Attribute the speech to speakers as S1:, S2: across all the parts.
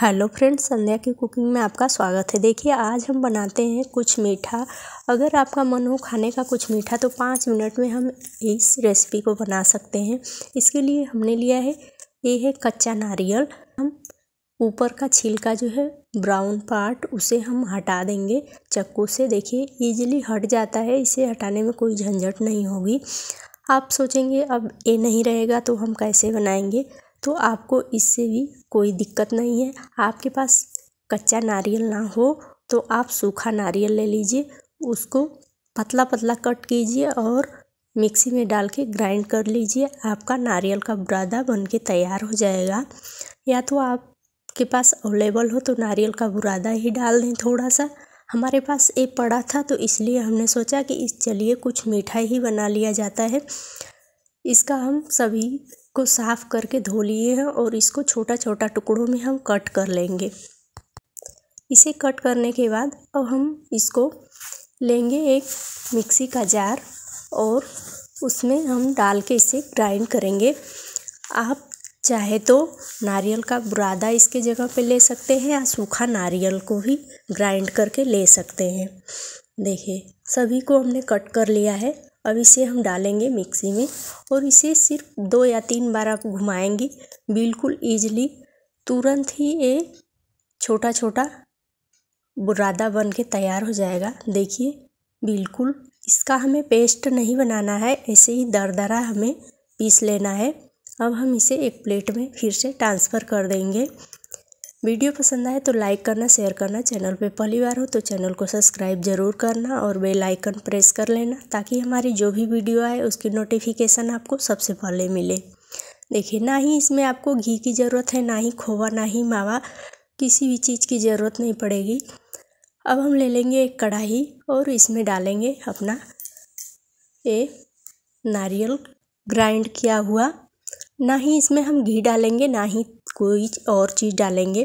S1: hello friends संध्या की cooking में आपका स्वागत है देखिए आज हम बनाते हैं कुछ मीठा अगर आपका मन हो खाने का कुछ मीठा तो पाँच मिनट में हम इस रेसिपी को बना सकते हैं इसके लिए हमने लिया है ये है कच्चा नारियल हम ऊपर का छिलका जो है ब्राउन पार्ट उसे हम हटा देंगे चक्कू से देखिए ईजिली हट जाता है इसे हटाने में कोई झंझट नहीं होगी आप सोचेंगे अब ये नहीं रहेगा तो हम कैसे बनाएंगे तो आपको इससे भी कोई दिक्कत नहीं है आपके पास कच्चा नारियल ना हो तो आप सूखा नारियल ले लीजिए उसको पतला पतला कट कीजिए और मिक्सी में डाल के ग्राइंड कर लीजिए आपका नारियल का बुरादा बन के तैयार हो जाएगा या तो आपके पास अवेलेबल हो तो नारियल का बुरादा ही डाल दें थोड़ा सा हमारे पास ये पड़ा था तो इसलिए हमने सोचा कि इस चलिए कुछ मीठा ही बना लिया जाता है इसका हम सभी को साफ़ करके धो लिए हैं और इसको छोटा छोटा टुकड़ों में हम कट कर लेंगे इसे कट करने के बाद अब हम इसको लेंगे एक मिक्सी का जार और उसमें हम डाल के इसे ग्राइंड करेंगे आप चाहे तो नारियल का बुरादा इसके जगह पे ले सकते हैं या सूखा नारियल को भी ग्राइंड करके ले सकते हैं देखिए सभी को हमने कट कर लिया है अब इसे हम डालेंगे मिक्सी में और इसे सिर्फ दो या तीन बार आप घुमाएंगे बिल्कुल ईजिली तुरंत ही ये छोटा छोटा बुरादा बन के तैयार हो जाएगा देखिए बिल्कुल इसका हमें पेस्ट नहीं बनाना है ऐसे ही दरदरा हमें पीस लेना है अब हम इसे एक प्लेट में फिर से ट्रांसफ़र कर देंगे वीडियो पसंद आए तो लाइक करना शेयर करना चैनल पे पहली बार हो तो चैनल को सब्सक्राइब ज़रूर करना और बेल आइकन प्रेस कर लेना ताकि हमारी जो भी वीडियो आए उसकी नोटिफिकेशन आपको सबसे पहले मिले देखिए ना ही इसमें आपको घी की ज़रूरत है ना ही खोवा ना ही मावा किसी भी चीज़ की ज़रूरत नहीं पड़ेगी अब हम ले लेंगे एक कढ़ाई और इसमें डालेंगे अपना ये नारियल ग्राइंड किया हुआ ना ही इसमें हम घी डालेंगे ना ही कोई और चीज़ डालेंगे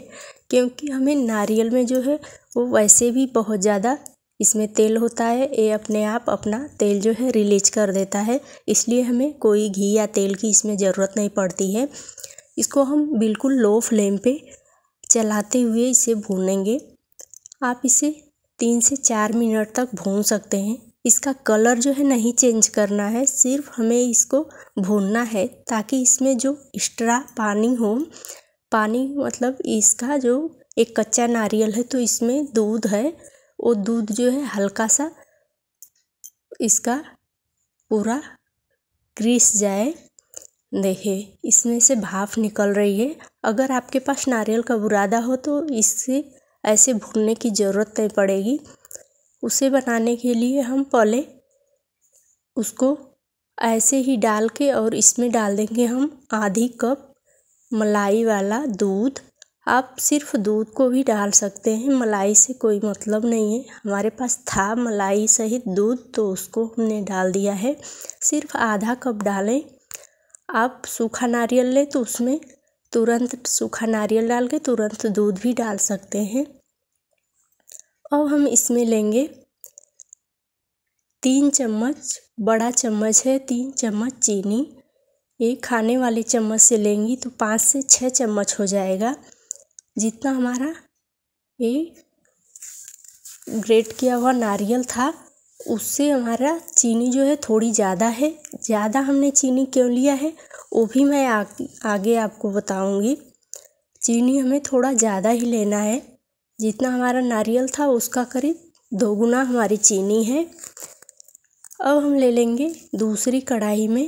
S1: क्योंकि हमें नारियल में जो है वो वैसे भी बहुत ज़्यादा इसमें तेल होता है ये अपने आप अपना तेल जो है रिलीज कर देता है इसलिए हमें कोई घी या तेल की इसमें ज़रूरत नहीं पड़ती है इसको हम बिल्कुल लो फ्लेम पे चलाते हुए इसे भूनेंगे आप इसे तीन से चार मिनट तक भून सकते हैं इसका कलर जो है नहीं चेंज करना है सिर्फ हमें इसको भूनना है ताकि इसमें जो एक्स्ट्रा पानी हो पानी मतलब इसका जो एक कच्चा नारियल है तो इसमें दूध है वो दूध जो है हल्का सा इसका पूरा क्रीस जाए देखे इसमें से भाप निकल रही है अगर आपके पास नारियल का बुरादा हो तो इससे ऐसे भूनने की ज़रूरत नहीं पड़ेगी उसे बनाने के लिए हम पहले उसको ऐसे ही डाल के और इसमें डाल देंगे हम आधी कप मलाई वाला दूध आप सिर्फ दूध को भी डाल सकते हैं मलाई से कोई मतलब नहीं है हमारे पास था मलाई सहित दूध तो उसको हमने डाल दिया है सिर्फ आधा कप डालें आप सूखा नारियल लें तो उसमें तुरंत सूखा नारियल डाल के तुरंत दूध भी डाल सकते हैं अब हम इसमें लेंगे तीन चम्मच बड़ा चम्मच है तीन चम्मच चीनी ये खाने वाले चम्मच से लेंगी तो पाँच से छः चम्मच हो जाएगा जितना हमारा ये ग्रेट किया हुआ नारियल था उससे हमारा चीनी जो है थोड़ी ज़्यादा है ज़्यादा हमने चीनी क्यों लिया है वो भी मैं आ, आगे आपको बताऊंगी चीनी हमें थोड़ा ज़्यादा ही लेना है जितना हमारा नारियल था उसका करीब दोगुना हमारी चीनी है अब हम ले लेंगे दूसरी कढ़ाई में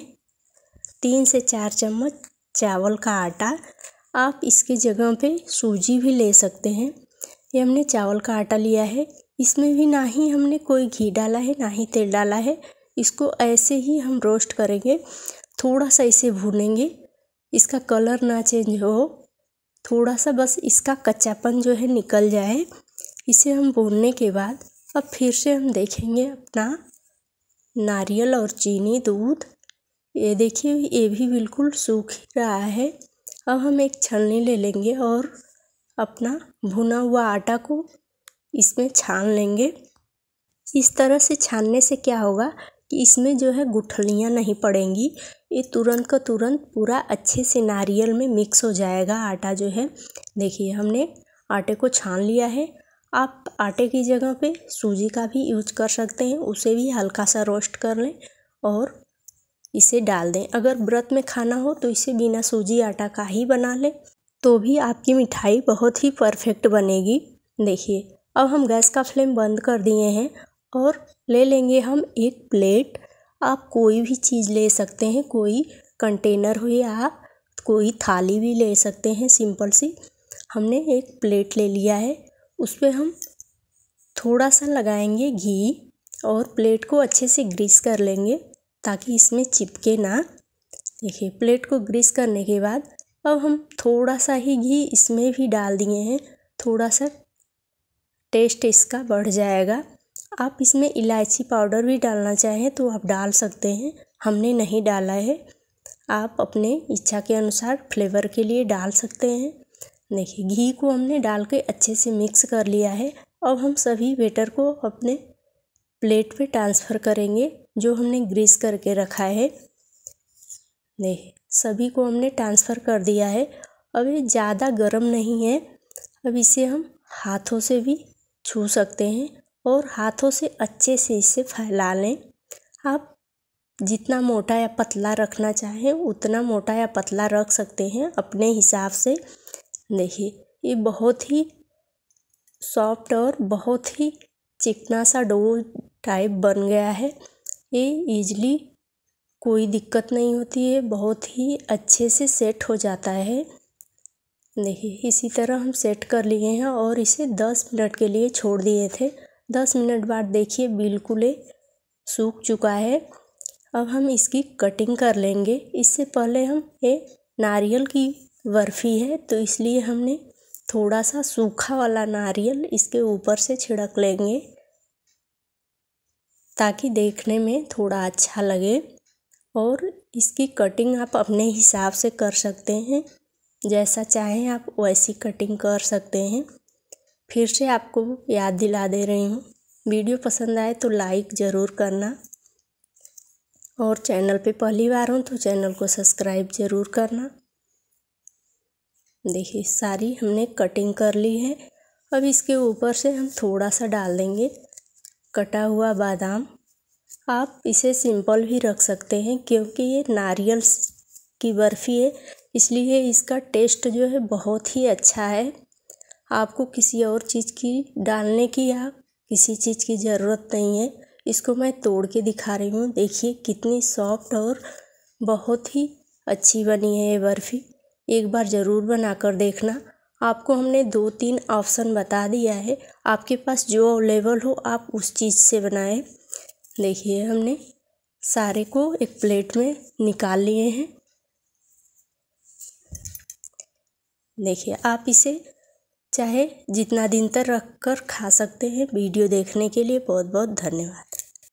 S1: तीन से चार चम्मच चावल का आटा आप इसके जगह पे सूजी भी ले सकते हैं ये हमने चावल का आटा लिया है इसमें भी ना ही हमने कोई घी डाला है ना ही तेल डाला है इसको ऐसे ही हम रोस्ट करेंगे थोड़ा सा इसे भूनेंगे इसका कलर ना चेंज हो थोड़ा सा बस इसका कच्चापन जो है निकल जाए इसे हम भूनने के बाद अब फिर से हम देखेंगे अपना नारियल और चीनी दूध ये देखिए ये भी बिल्कुल सूख रहा है अब हम एक छलनी ले लेंगे और अपना भुना हुआ आटा को इसमें छान लेंगे इस तरह से छानने से क्या होगा कि इसमें जो है गुठलियाँ नहीं पड़ेंगी ये तुरंत का तुरंत पूरा अच्छे से नारियल में मिक्स हो जाएगा आटा जो है देखिए हमने आटे को छान लिया है आप आटे की जगह पे सूजी का भी यूज कर सकते हैं उसे भी हल्का सा रोस्ट कर लें और इसे डाल दें अगर व्रत में खाना हो तो इसे बिना सूजी आटा का ही बना लें तो भी आपकी मिठाई बहुत ही परफेक्ट बनेगी देखिए अब हम गैस का फ्लेम बंद कर दिए हैं और ले लेंगे हम एक प्लेट आप कोई भी चीज़ ले सकते हैं कोई कंटेनर हो या कोई थाली भी ले सकते हैं सिंपल सी हमने एक प्लेट ले लिया है उस पर हम थोड़ा सा लगाएंगे घी और प्लेट को अच्छे से ग्रीस कर लेंगे ताकि इसमें चिपके ना देखिए प्लेट को ग्रीस करने के बाद अब हम थोड़ा सा ही घी इसमें भी डाल दिए हैं थोड़ा सा टेस्ट इसका बढ़ जाएगा आप इसमें इलायची पाउडर भी डालना चाहें तो आप डाल सकते हैं हमने नहीं डाला है आप अपने इच्छा के अनुसार फ्लेवर के लिए डाल सकते हैं देखिए घी को हमने डाल के अच्छे से मिक्स कर लिया है अब हम सभी बेटर को अपने प्लेट पे ट्रांसफ़र करेंगे जो हमने ग्रीस करके रखा है देखिए सभी को हमने ट्रांसफ़र कर दिया है अब ये ज़्यादा गर्म नहीं है अब इसे हम हाथों से भी छू सकते हैं और हाथों से अच्छे से इसे फैला लें आप जितना मोटा या पतला रखना चाहें उतना मोटा या पतला रख सकते हैं अपने हिसाब से देखिए ये बहुत ही सॉफ्ट और बहुत ही चिकना सा डो टाइप बन गया है ये इजली कोई दिक्कत नहीं होती है बहुत ही अच्छे से सेट हो जाता है देखिए इसी तरह हम सेट कर लिए हैं और इसे दस मिनट के लिए छोड़ दिए थे दस मिनट बाद देखिए बिल्कुल सूख चुका है अब हम इसकी कटिंग कर लेंगे इससे पहले हम ये नारियल की बर्फ़ी है तो इसलिए हमने थोड़ा सा सूखा वाला नारियल इसके ऊपर से छिड़क लेंगे ताकि देखने में थोड़ा अच्छा लगे और इसकी कटिंग आप अपने हिसाब से कर सकते हैं जैसा चाहें आप वैसी कटिंग कर सकते हैं फिर से आपको याद दिला दे रही हूँ वीडियो पसंद आए तो लाइक ज़रूर करना और चैनल पे पहली बार हूँ तो चैनल को सब्सक्राइब ज़रूर करना देखिए सारी हमने कटिंग कर ली है अब इसके ऊपर से हम थोड़ा सा डाल देंगे कटा हुआ बादाम आप इसे सिंपल भी रख सकते हैं क्योंकि ये नारियल की बर्फ़ी है इसलिए इसका टेस्ट जो है बहुत ही अच्छा है आपको किसी और चीज़ की डालने की या किसी चीज़ की ज़रूरत नहीं है इसको मैं तोड़ के दिखा रही हूँ देखिए कितनी सॉफ्ट और बहुत ही अच्छी बनी है ये बर्फ़ी एक बार ज़रूर बना कर देखना आपको हमने दो तीन ऑप्शन बता दिया है आपके पास जो अवेलेबल हो आप उस चीज़ से बनाएं देखिए हमने सारे को एक प्लेट में निकाल लिए हैं देखिए आप इसे चाहे जितना दिन तक रख कर खा सकते हैं वीडियो देखने के लिए बहुत बहुत धन्यवाद